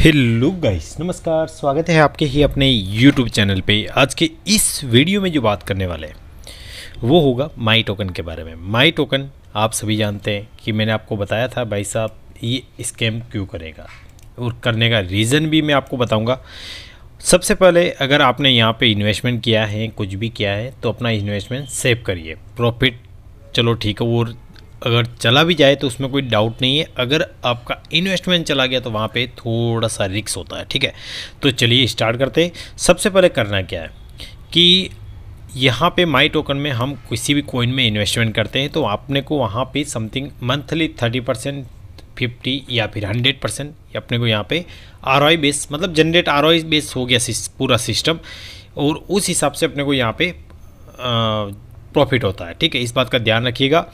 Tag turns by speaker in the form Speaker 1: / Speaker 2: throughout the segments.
Speaker 1: Hello guys नमस्कार स्वागत है आपके ही अपने यूट्यूब चैनल पे आज के इस वीडियो में जो बात करने वाले हैं वो होगा माई टोकन के बारे में माई टोकन आप सभी जानते हैं कि मैंने आपको बताया था भाई साहब ये स्कैम क्यों करेगा और करने का रीज़न भी मैं आपको बताऊंगा सबसे पहले अगर आपने यहाँ पे इन्वेस्टमेंट किया है कुछ भी किया है तो अपना इन्वेस्टमेंट सेव करिए प्रॉफिट चलो ठीक है वो अगर चला भी जाए तो उसमें कोई डाउट नहीं है अगर आपका इन्वेस्टमेंट चला गया तो वहाँ पे थोड़ा सा रिक्स होता है ठीक है तो चलिए स्टार्ट करते हैं सबसे पहले करना क्या है कि यहाँ पे माई टोकन में हम किसी भी कोइन में इन्वेस्टमेंट करते हैं तो आपने को वहाँ पे something monthly thirty percent fifty या फिर हंड्रेड परसेंट अपने को यहाँ पे आर आई बेस मतलब जनरेट आर आई बेस हो गया पूरा सिस्टम और उस हिसाब से अपने को यहाँ पे प्रॉफिट होता है ठीक है इस बात का ध्यान रखिएगा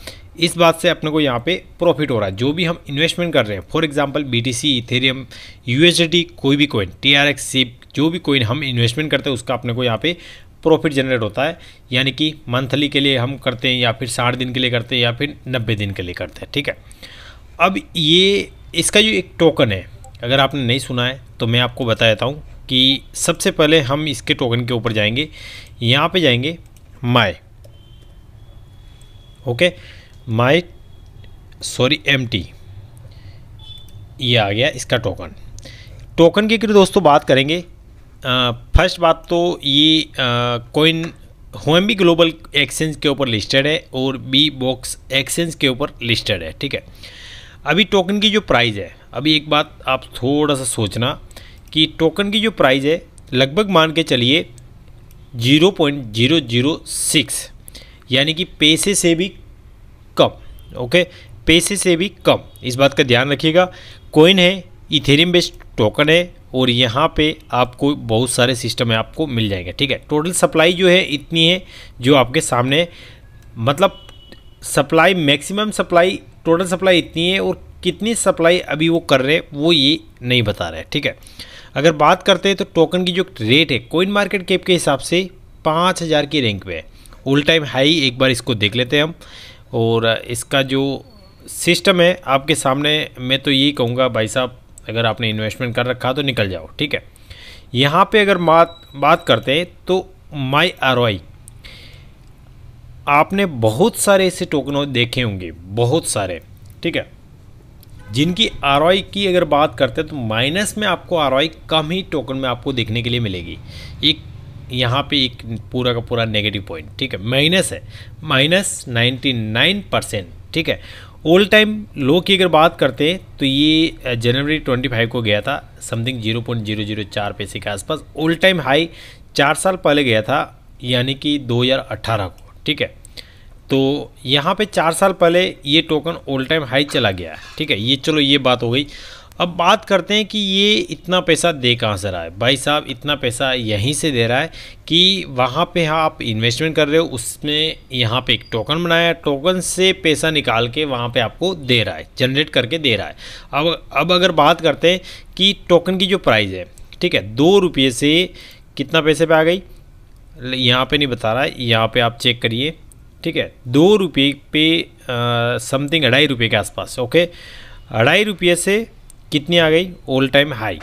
Speaker 1: इस बात से अपने को यहाँ पे प्रॉफिट हो रहा है जो भी हम इन्वेस्टमेंट कर रहे हैं for example BTC Ethereum USD कोई भी कोइन टीआरएक्स सिप जो भी कोइन हम इन्वेस्टमेंट करते हैं उसका अपने को यहाँ पे प्रॉफिट जनरेट होता है यानी कि मंथली के लिए हम करते हैं या फिर साठ दिन के लिए करते हैं या फिर नब्बे दिन के लिए करते हैं ठीक है अब ये इसका जो एक टोकन है अगर आपने नहीं सुना है तो मैं आपको बता देता हूँ कि सबसे पहले हम इसके टोकन के ऊपर जाएंगे यहाँ पे जाएंगे माए ओके okay? माइक सॉरी एम ये आ गया इसका टोकन टोकन की दोस्तों बात करेंगे फर्स्ट बात तो ये कोइन होम बी ग्लोबल एक्सचेंज के ऊपर लिस्टेड है और बी बॉक्स एक्सचेंज के ऊपर लिस्टेड है ठीक है अभी टोकन की जो प्राइस है अभी एक बात आप थोड़ा सा सोचना कि टोकन की जो प्राइस है लगभग मान के चलिए zero point zero zero six यानी कि पैसे से भी ओके पैसे से भी कम इस बात का ध्यान रखिएगा कोइन है इथेरियम बेस्ड टोकन है और यहाँ पे आपको बहुत सारे सिस्टम है आपको मिल जाएंगे ठीक है टोटल सप्लाई जो है इतनी है जो आपके सामने मतलब supply maximum supply total supply इतनी है और कितनी सप्लाई अभी वो कर रहे हैं वो ये नहीं बता रहे हैं ठीक है अगर बात करते हैं तो टोकन की जो रेट है कोइन मार्केट कैप के हिसाब से पाँच हज़ार की रैंक पर है ऑल टाइम हाई एक बार इसको देख लेते हैं हम और इसका जो सिस्टम है आपके सामने मैं तो यही कहूँगा भाई साहब अगर आपने इन्वेस्टमेंट कर रखा तो निकल जाओ ठीक है यहाँ पे अगर बात बात करते हैं तो माई आर आपने बहुत सारे ऐसे टोकनों देखे होंगे बहुत सारे ठीक है जिनकी आर की अगर बात करते हैं तो माइनस में आपको आर कम ही टोकन में आपको देखने के लिए मिलेगी एक यहाँ पे एक पूरा का पूरा नेगेटिव पॉइंट ठीक है माइनस है माइनस नाइन्टी नाइन परसेंट ठीक है ओल्ड टाइम लो की अगर बात करते तो ये जनवरी ट्वेंटी फाइव को गया था something zero point zero zero चार पैसे के आसपास ओल्ड टाइम हाई चार साल पहले गया था यानी कि दो हज़ार अट्ठारह को ठीक है तो यहाँ पे चार साल पहले ये टोकन ओल्ड टाइम हाई चला गया ठीक है ये चलो ये बात हो गई अब बात करते हैं कि ये इतना पैसा दे कहाँ से रहा है भाई साहब इतना पैसा यहीं से दे रहा है कि वहाँ पे हाँ आप इन्वेस्टमेंट कर रहे हो उसमें यहाँ पे एक टोकन बनाया टोकन से पैसा निकाल के वहाँ पे आपको दे रहा है जनरेट करके दे रहा है अब अब अगर बात करते हैं कि टोकन की जो प्राइस है ठीक है दो रुपये से कितना पैसे पर आ गई यहाँ पर नहीं बता रहा है यहाँ पर आप चेक करिए ठीक है दो रुपये पे समथिंग अढ़ाई रुपये के आसपास ओके अढ़ाई रुपये से कितनी आ गई ऑल टाइम हाई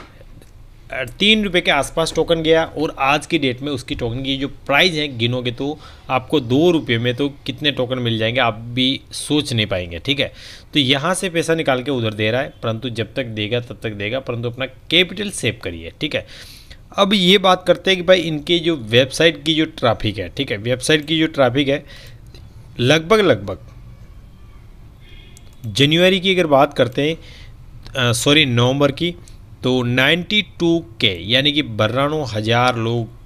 Speaker 1: तीन रुपये के आसपास टोकन गया और आज की डेट में उसकी टोकन की जो प्राइस है गिनोगे तो आपको दो रुपये में तो कितने टोकन मिल जाएंगे आप भी सोच नहीं पाएंगे ठीक है तो यहाँ से पैसा निकाल के उधर दे रहा है परंतु जब तक देगा तब तक देगा परंतु अपना कैपिटल सेव करिए ठीक है अब ये बात करते हैं कि भाई इनके जो वेबसाइट की जो ट्राफिक है ठीक है वेबसाइट की जो ट्राफिक है लगभग लगभग जनवरी की अगर बात करते हैं सॉरी नवंबर की तो 92 के यानी कि बरानवे हज़ार लोग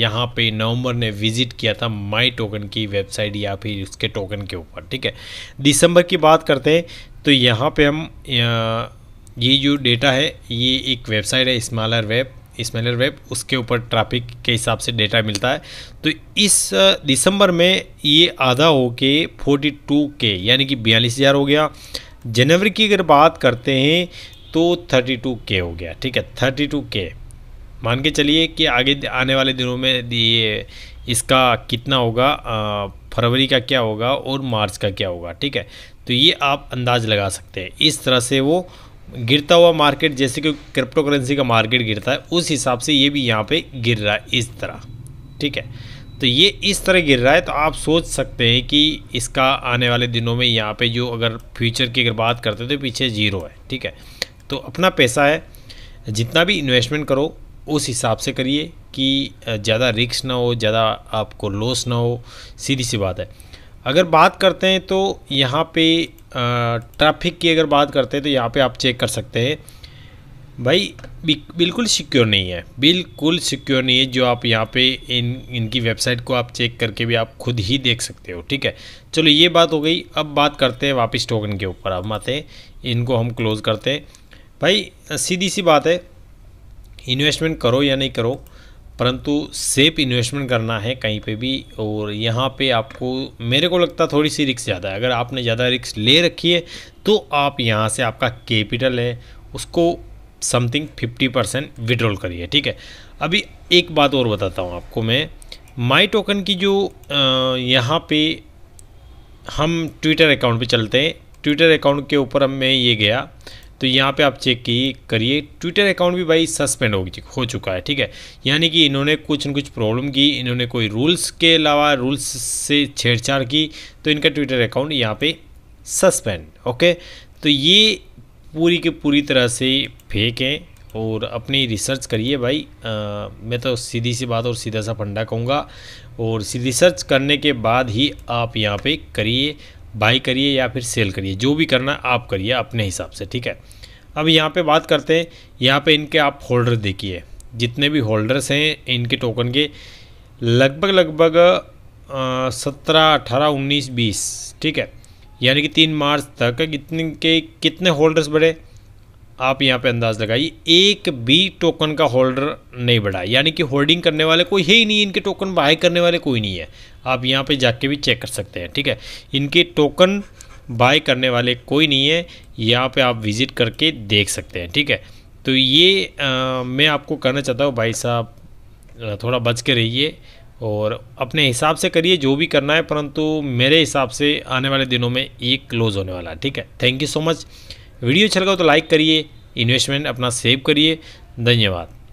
Speaker 1: यहाँ पे नवंबर ने विज़िट किया था माई टोकन की वेबसाइट या फिर उसके टोकन के ऊपर ठीक है दिसंबर की बात करते हैं तो यहाँ पे हम ये जो डेटा है ये एक वेबसाइट है स्मॉलर वेब स्मेलर वेब उसके ऊपर ट्रैफिक के हिसाब से डेटा मिलता है तो इस दिसंबर में ये आधा हो के फोर्टी टू के यानी कि बयालीस हज़ार हो गया जनवरी की अगर बात करते हैं तो 32k हो गया ठीक है 32k मान के चलिए कि आगे आने वाले दिनों में ये इसका कितना होगा फरवरी का क्या होगा और मार्च का क्या होगा ठीक है तो ये आप अंदाज लगा सकते हैं इस तरह से वो गिरता हुआ मार्केट जैसे कि क्रिप्टो करेंसी का मार्केट गिरता है उस हिसाब से ये भी यहाँ पे गिर रहा है इस तरह ठीक है तो ये इस तरह गिर रहा है तो आप सोच सकते हैं कि इसका आने वाले दिनों में यहाँ पे जो अगर फ्यूचर की अगर बात करते हैं तो पीछे ज़ीरो है ठीक है तो अपना पैसा है जितना भी इन्वेस्टमेंट करो उस हिसाब से करिए कि ज़्यादा रिक्स ना हो ज़्यादा आपको लॉस ना हो सीधी सी बात है अगर बात करते हैं तो यहाँ पे ट्रैफिक की अगर बात करते हैं तो यहाँ पे आप चेक कर सकते हैं भाई बिल्कुल सिक्योर नहीं है बिल्कुल सिक्योर नहीं है जो आप यहाँ पे इन इनकी वेबसाइट को आप चेक करके भी आप खुद ही देख सकते हो ठीक है चलो ये बात हो गई अब बात करते हैं वापस टोकन के ऊपर अब आते हैं इनको हम क्लोज़ करते हैं भाई सीधी सी बात है इन्वेस्टमेंट करो या नहीं करो परंतु सेफ इन्वेस्टमेंट करना है कहीं पे भी और यहाँ पे आपको मेरे को लगता थोड़ी सी रिक्स ज़्यादा है अगर आपने ज़्यादा रिक्स ले रखी है तो आप यहाँ से आपका कैपिटल है उसको समथिंग फिफ्टी परसेंट विड्रॉल करिए ठीक है अभी एक बात और बताता हूँ आपको मैं माई टोकन की जो यहाँ पे हम ट्विटर अकाउंट पे चलते हैं ट्विटर अकाउंट के ऊपर हम मैं ये गया तो यहाँ पे आप चेक की करिए ट्विटर अकाउंट भी भाई सस्पेंड हो हो चुका है ठीक है यानी कि इन्होंने कुछ न कुछ प्रॉब्लम की इन्होंने कोई रूल्स के अलावा रूल्स से छेड़छाड़ की तो इनका ट्विटर अकाउंट यहाँ पे सस्पेंड ओके तो ये पूरी की पूरी तरह से फेक है और अपनी रिसर्च करिए भाई आ, मैं तो सीधी सी बात और सीधा सा फंडा कहूँगा और रिसर्च करने के बाद ही आप यहाँ पे करिए बाई करिए या फिर सेल करिए जो भी करना आप करिए अपने हिसाब से ठीक है अब यहाँ पे बात करते हैं यहाँ पे इनके आप होल्डर देखिए जितने भी होल्डर्स हैं इनके टोकन के लगभग लगभग सत्रह अठारह उन्नीस बीस ठीक है यानी कि तीन मार्च तक कितने के कितने होल्डर्स बढ़े आप यहाँ पे अंदाज लगाइए एक भी टोकन का होल्डर नहीं बढ़ा यानी कि होल्डिंग करने वाले कोई है ही नहीं इनके टोकन बाय करने वाले कोई नहीं है आप यहाँ पे जाके भी चेक कर सकते हैं ठीक है इनके टोकन बाय करने वाले कोई नहीं है यहाँ पे आप विज़िट करके देख सकते हैं ठीक है तो ये आ, मैं आपको कहना चाहता हूँ भाई साहब थोड़ा बच के रहिए और अपने हिसाब से करिए जो भी करना है परंतु मेरे हिसाब से आने वाले दिनों में ये क्लोज़ होने वाला है ठीक है thank you so much video अच्छा लगा तो लाइक करिए इन्वेस्टमेंट अपना सेव करिए धन्यवाद